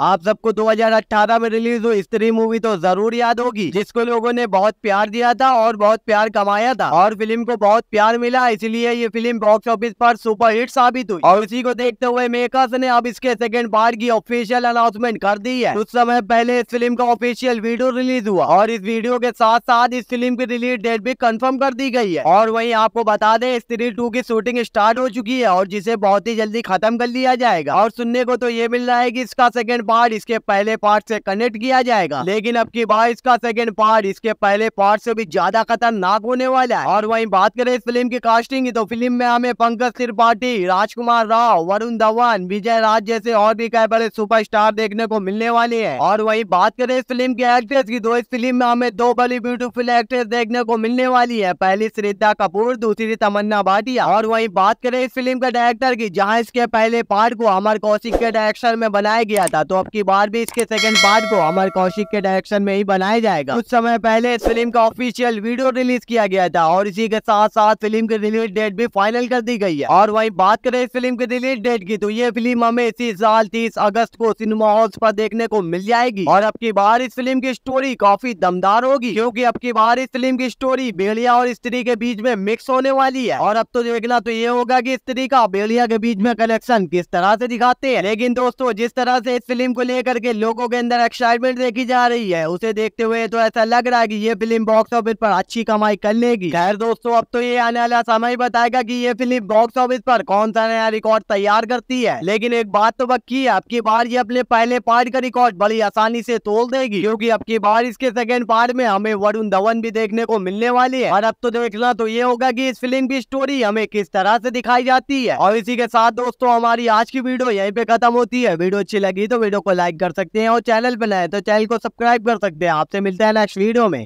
आप सबको 2018 में रिलीज हुई स्त्री मूवी तो जरूर याद होगी जिसको लोगों ने बहुत प्यार दिया था और बहुत प्यार कमाया था और फिल्म को बहुत प्यार मिला इसलिए ये फिल्म बॉक्स ऑफिस पर सुपरहिट साबित हुई और इसी को देखते हुए मेकर्स ने अब इसके सेकंड पार्ट की ऑफिशियल अनाउंसमेंट कर दी है कुछ समय पहले इस फिल्म का ऑफिशियल वीडियो रिलीज हुआ और इस वीडियो के साथ साथ इस फिल्म की रिलीज डेट भी कन्फर्म कर दी गई है और वही आपको बता दें स्त्री टू की शूटिंग स्टार्ट हो चुकी है और जिसे बहुत ही जल्दी खत्म कर लिया जाएगा और सुनने को तो ये मिल रहा है की इसका सेकंड पार्ट इसके पहले पार्ट से कनेक्ट किया जाएगा लेकिन अब की बार इसका सेकेंड पार्ट इसके पहले पार्ट से भी ज्यादा खतरनाक होने वाला है और वही बात करें इस फिल्म की कास्टिंग की तो फिल्म में हमें पंकज त्रिपाठी राजकुमार राव वरुण धवन विजय राज जैसे और भी कई बड़े सुपर देखने को मिलने वाले है और वही बात करें इस फिल्म के एक्ट्रेस की तो इस फिल्म में हमें दो बड़ी ब्यूटीफुल एक्ट्रेस देखने को मिलने वाली है पहली श्रद्धा कपूर दूसरी तमन्ना भाटिया और वही बात करें इस फिल्म के डायरेक्टर की जहाँ इसके पहले पार्ट को अमर कौशिक के डायरेक्शन में बनाया गया था तो अब की बार भी इसके सेकंड पार्ट को अमर कौशिक के डायरेक्शन में ही बनाया जाएगा कुछ समय पहले इस फिल्म का ऑफिशियल वीडियो रिलीज किया गया था और इसी के साथ साथ फिल्म की रिलीज डेट भी फाइनल कर दी गई है और वही बात करें इस फिल्म की रिलीज डेट की तो ये फिल्म हमें इसी साल तीस अगस्त को सिनेमा हॉल पर देखने को मिल जाएगी और अब की बार इस फिल्म की स्टोरी काफी दमदार होगी क्योंकि अब की बार इस फिल्म की स्टोरी बेड़िया और स्त्री के बीच में मिक्स होने वाली है और अब तो देखना तो ये होगा की स्त्री का बेड़िया के बीच में कनेक्शन किस तरह से दिखाते हैं लेकिन दोस्तों जिस तरह से इस फिल्म फिल्म को लेकर के लोगों के अंदर एक्साइटमेंट देखी जा रही है उसे देखते हुए तो ऐसा लग रहा है कि ये फिल्म बॉक्स ऑफिस पर अच्छी कमाई कर लेगी खैर दोस्तों अब तो ये आने वाला समय बताएगा कि ये फिल्म बॉक्स ऑफिस पर कौन सा नया रिकॉर्ड तैयार करती है लेकिन एक बात तो पक्की है अब की बार ये अपने पहले पार्ट का रिकॉर्ड बड़ी आसानी से तोड़ देगी क्यूँकी अब की बार इसके सेकेंड पार्ट में हमें वरुण धवन भी देखने को मिलने वाली है और अब तो देखना तो ये होगा की इस फिल्म की स्टोरी हमें किस तरह ऐसी दिखाई जाती है और इसी के साथ दोस्तों हमारी आज की वीडियो यही पे खत्म होती है वीडियो अच्छी लगी तो वीडियो वीडियो को लाइक कर सकते हैं और चैनल पर नए तो चैनल को सब्सक्राइब कर सकते हैं आपसे मिलते हैं नेक्स्ट वीडियो में